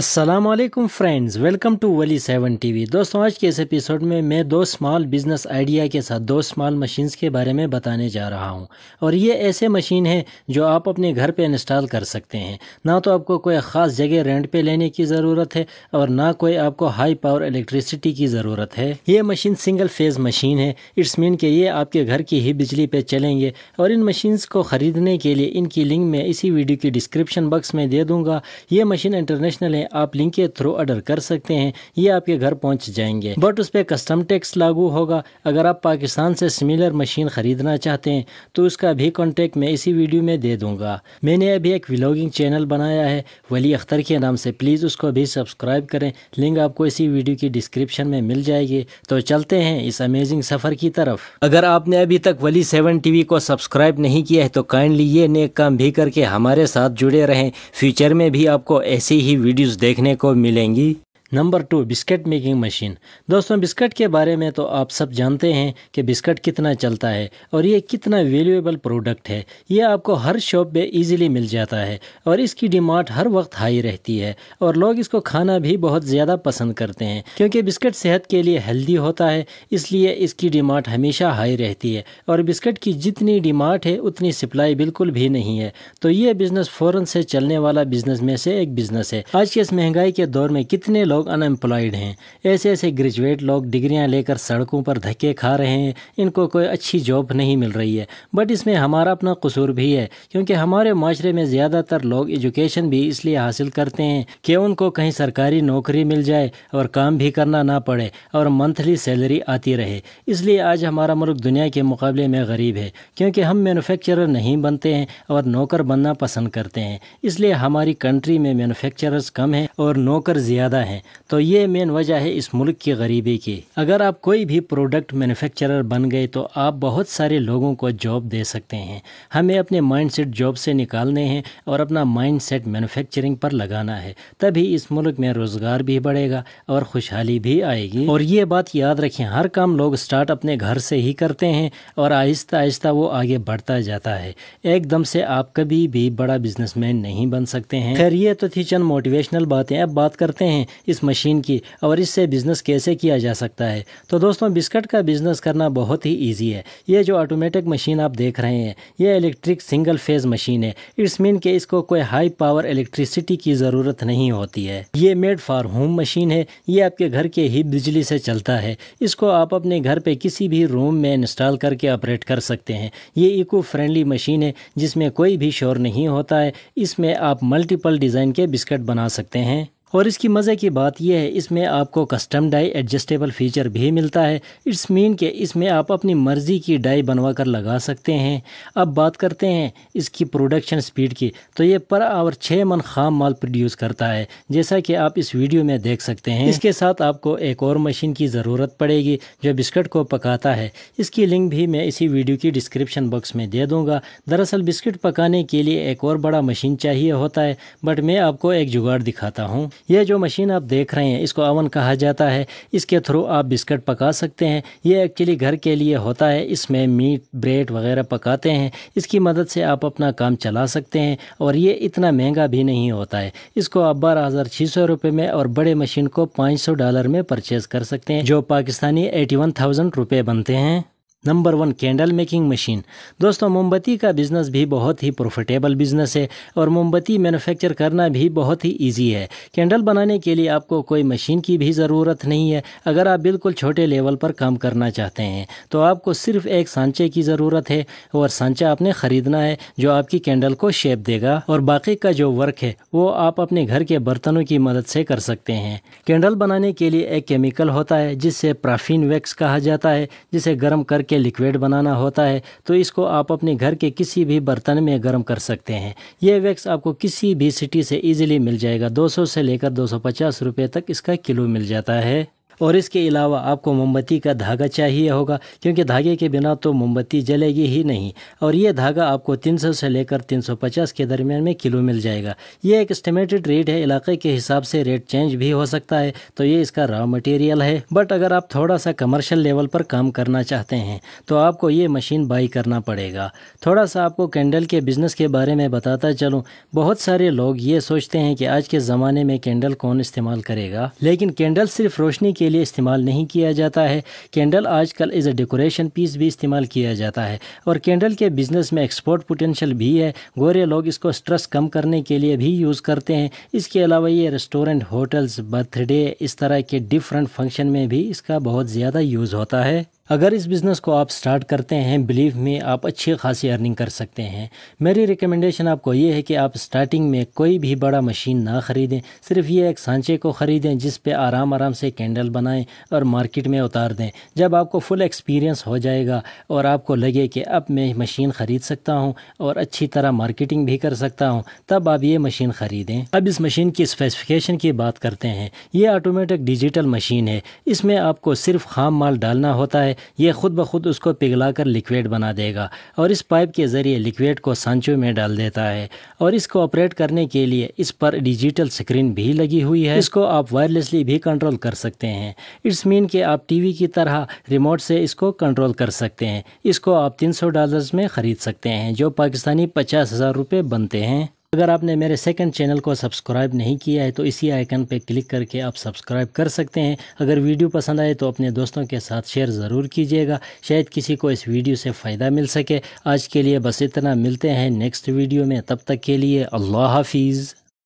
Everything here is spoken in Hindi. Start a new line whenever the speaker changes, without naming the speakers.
Aslam friends welcome to Wali seven TV दोस्तों आज के इस एपिसोड में मैं दो स्मॉल बिज़नेस आइडिया के साथ दो स्मॉल मशीन्स के बारे में बताने जा रहा हूं और ये ऐसे मशीन हैं जो आप अपने घर पे इंस्टॉल कर सकते हैं ना तो आपको कोई ख़ास जगह रेंट पे लेने की ज़रूरत है और ना कोई आपको हाई पावर इलेक्ट्रिसिटी की ज़रूरत है ये मशीन सिंगल फेज़ मशीन है इट्स मीन के ये आपके घर की ही बिजली पर चलेंगे और इन मशीन्स को ख़रीदने के लिए इनकी लिंक मैं इसी वीडियो की डिस्क्रिप्शन बॉक्स में दे दूँगा ये मशीन इंटरनेशनल हैं आप लिंक के थ्रू ऑर्डर कर सकते हैं ये आपके घर पहुँच जाएंगे बट उस पर कस्टम टैक्स लागू होगा अगर आप पाकिस्तान से सिमिलर मशीन ख़रीदना चाहते हैं तो उसका भी कॉन्टेक्ट मैं इसी वीडियो में दे दूंगा मैंने अभी एक व्लॉगिंग चैनल बनाया है वली अख्तर के नाम से प्लीज़ उसको भी सब्सक्राइब करें लिंक आपको इसी वीडियो की डिस्क्रिप्शन में मिल जाएगी तो चलते हैं इस अमेजिंग सफ़र की तरफ अगर आपने अभी तक वली सेवन टीवी को सब्सक्राइब नहीं किया है तो काइंडली ये नेक काम भी करके हमारे साथ जुड़े रहें फ्यूचर में भी आपको ऐसी ही वीडियो न्यूज़ देखने को मिलेंगी number two biscuit making machine दोस्तों बिस्किट के बारे में तो आप सब जानते हैं कि बिस्किट कितना चलता है और ये कितना वैल्यूएबल प्रोडक्ट है ये आपको हर शॉप पे इजीली मिल जाता है और इसकी डिमांड हर वक्त हाई रहती है और लोग इसको खाना भी बहुत ज़्यादा पसंद करते हैं क्योंकि बिस्किट सेहत के लिए हेल्दी होता है इसलिए इसकी डिमांड हमेशा हाई रहती है और बिस्किट की जितनी डिमांड है उतनी सप्लाई बिल्कुल भी नहीं है तो ये बिज़नेस फ़ौर से चलने वाला बिज़नेस में से एक बिज़नेस है आज के इस महंगाई के दौर में कितने लोग लोग अनएम्प्लॉयड हैं ऐसे ऐसे ग्रेजुएट लोग डिग्रियां लेकर सड़कों पर धक्के खा रहे हैं इनको कोई अच्छी जॉब नहीं मिल रही है बट इसमें हमारा अपना कसूर भी है क्योंकि हमारे माशरे में ज़्यादातर लोग एजुकेशन भी इसलिए हासिल करते हैं कि उनको कहीं सरकारी नौकरी मिल जाए और काम भी करना ना पड़े और मंथली सैलरी आती रहे इसलिए आज हमारा मुल्क दुनिया के मुकाबले में गरीब है क्योंकि हम मैनुफेक्चरर नहीं बनते हैं और नौकर बनना पसंद करते हैं इसलिए हमारी कंट्री में मैनुफेक्चरर्स कम हैं और नौकर ज़्यादा हैं तो ये मेन वजह है इस मुल्क की गरीबी की अगर आप कोई भी प्रोडक्ट मैन्युफैक्चरर बन गए तो आप बहुत सारे लोगों को जॉब दे सकते हैं हमें अपने माइंडसेट जॉब से निकालने हैं और अपना माइंडसेट मैन्युफैक्चरिंग पर लगाना है तभी इस मुल्क में रोज़गार भी बढ़ेगा और खुशहाली भी आएगी और ये बात याद रखें हर काम लोग स्टार्ट अपने घर से ही करते हैं और आहिस्ता आहिस्ता वो आगे बढ़ता जाता है एकदम से आप कभी भी बड़ा बिजनेसमैन नहीं बन सकते हैं खैर ये तो थी चंद मोटिवेशनल बातें अब बात करते हैं इस मशीन की और इससे बिज़नेस कैसे किया जा सकता है तो दोस्तों बिस्कट का बिज़नेस करना बहुत ही ईजी है ये जो ऑटोमेटिक मशीन आप देख रहे हैं ये इलेक्ट्रिक सिंगल फेज़ मशीन है इट्स मीन के इसको कोई हाई पावर इलेक्ट्रिसिटी की ज़रूरत नहीं होती है ये मेड फॉर होम मशीन है ये आपके घर के ही बिजली से चलता है इसको आप अपने घर पे किसी भी रूम में इंस्टॉल करके ऑपरेट कर सकते हैं ये इको फ्रेंडली मशीन है जिसमें कोई भी शोर नहीं होता है इसमें आप मल्टीपल डिज़ाइन के बिस्कट बना सकते हैं और इसकी मज़े की बात यह है इसमें आपको कस्टम डाई एडजस्टेबल फ़ीचर भी मिलता है इट्स मीन के इसमें आप अपनी मर्ज़ी की डाई बनवा कर लगा सकते हैं अब बात करते हैं इसकी प्रोडक्शन स्पीड की तो ये पर आवर छः मन खाम माल प्रोड्यूस करता है जैसा कि आप इस वीडियो में देख सकते हैं इसके साथ आपको एक और मशीन की ज़रूरत पड़ेगी जो बिस्किट को पकाता है इसकी लिंक भी मैं इसी वीडियो की डिस्क्रिप्शन बॉक्स में दे दूँगा दरअसल बिस्किट पकाने के लिए एक और बड़ा मशीन चाहिए होता है बट मैं आपको एक जुगाड़ दिखाता हूँ ये जो मशीन आप देख रहे हैं इसको अवन कहा जाता है इसके थ्रू आप बिस्किट पका सकते हैं ये एक्चुअली घर के लिए होता है इसमें मीट ब्रेड वगैरह पकाते हैं इसकी मदद से आप अपना काम चला सकते हैं और ये इतना महंगा भी नहीं होता है इसको आप बारह हज़ार छः सौ रुपये में और बड़े मशीन को पाँच सौ डॉलर में परचेज़ कर सकते हैं जो पाकिस्तानी एटी वन थाउजेंड रुपये बनते हैं number one candle making machine दोस्तों मोमबत्ती का बिज़नेस भी बहुत ही प्रॉफिटेबल बिज़नेस है और मोमबत्ती मैन्युफैक्चर करना भी बहुत ही इजी है कैंडल बनाने के लिए आपको कोई मशीन की भी ज़रूरत नहीं है अगर आप बिल्कुल छोटे लेवल पर काम करना चाहते हैं तो आपको सिर्फ एक सांचे की ज़रूरत है और सांचा आपने ख़रीदना है जो आपकी कैंडल को शेप देगा और बाकी का जो वर्क है वो आप अपने घर के बर्तनों की मदद से कर सकते हैं कैंडल बनाने के लिए एक केमिकल होता है जिससे प्राफिन वैक्स कहा जाता है जिसे गर्म करके के लिक्विड बनाना होता है तो इसको आप अपने घर के किसी भी बर्तन में गर्म कर सकते हैं यह वैक्स आपको किसी भी सिटी से ईजिली मिल जाएगा 200 से लेकर 250 रुपए तक इसका किलो मिल जाता है और इसके अलावा आपको मोमबत्ती का धागा चाहिए होगा क्योंकि धागे के बिना तो मोमबत्ती जलेगी ही नहीं और ये धागा आपको 300 से लेकर 350 के दरमियान में किलो मिल जाएगा ये एक एस्टिमेटेड रेट है इलाके के हिसाब से रेट चेंज भी हो सकता है तो ये इसका रॉ मटेरियल है बट अगर आप थोड़ा सा कमर्शल लेवल पर काम करना चाहते हैं तो आपको ये मशीन बाई करना पड़ेगा थोड़ा सा आपको कैंडल के बिज़नेस के बारे में बताता चलूँ बहुत सारे लोग ये सोचते हैं कि आज के ज़माने में कैंडल कौन इस्तेमाल करेगा लेकिन कैंडल सिर्फ रोशनी के लिए इस्तेमाल नहीं किया जाता है कैंडल आजकल एज अ डेकोरेशन पीस भी इस्तेमाल किया जाता है और कैंडल के बिज़नेस में एक्सपोर्ट पोटेंशल भी है गोरे लोग इसको स्ट्रेस कम करने के लिए भी यूज़ करते हैं इसके अलावा ये रेस्टोरेंट होटल्स बर्थडे इस तरह के डिफरेंट फंक्शन में भी इसका बहुत ज़्यादा यूज़ होता है अगर इस बिज़नेस को आप स्टार्ट करते हैं बिलीव में आप अच्छी खासी अर्निंग कर सकते हैं मेरी रिकमेंडेशन आपको ये है कि आप स्टार्टिंग में कोई भी बड़ा मशीन ना ख़रीदें सिर्फ ये एक सांचे को ख़रीदें जिस पे आराम आराम से कैंडल बनाएं और मार्केट में उतार दें जब आपको फुल एक्सपीरियंस हो जाएगा और आपको लगे कि अब मैं मशीन ख़रीद सकता हूँ और अच्छी तरह मार्केटिंग भी कर सकता हूँ तब आप ये मशीन ख़रीदें अब इस मशीन की स्पेसिफिकेशन की बात करते हैं ये आटोमेटिक डिजिटल मशीन है इसमें आपको सिर्फ खाम माल डालना होता है है ये ख़ुद ब खुद उसको पिघला कर लिक्विड बना देगा और इस पाइप के ज़रिए लिक्विड को सांचों में डाल देता है और इसको ऑपरेट करने के लिए इस पर डिजिटल स्क्रीन भी लगी हुई है इसको आप वायरलेसली भी कंट्रोल कर सकते हैं इट्स मीन कि आप टी की तरह रिमोट से इसको कंट्रोल कर सकते हैं इसको आप तीन सौ में ख़रीद सकते हैं जो पाकिस्तानी पचास हज़ार बनते हैं अगर आपने मेरे सेकंड चैनल को सब्सक्राइब नहीं किया है तो इसी आइकन पर क्लिक करके आप सब्सक्राइब कर सकते हैं अगर वीडियो पसंद आए तो अपने दोस्तों के साथ शेयर ज़रूर कीजिएगा शायद किसी को इस वीडियो से फ़ायदा मिल सके आज के लिए बस इतना मिलते हैं नेक्स्ट वीडियो में तब तक के लिए अल्लाह हाफिज़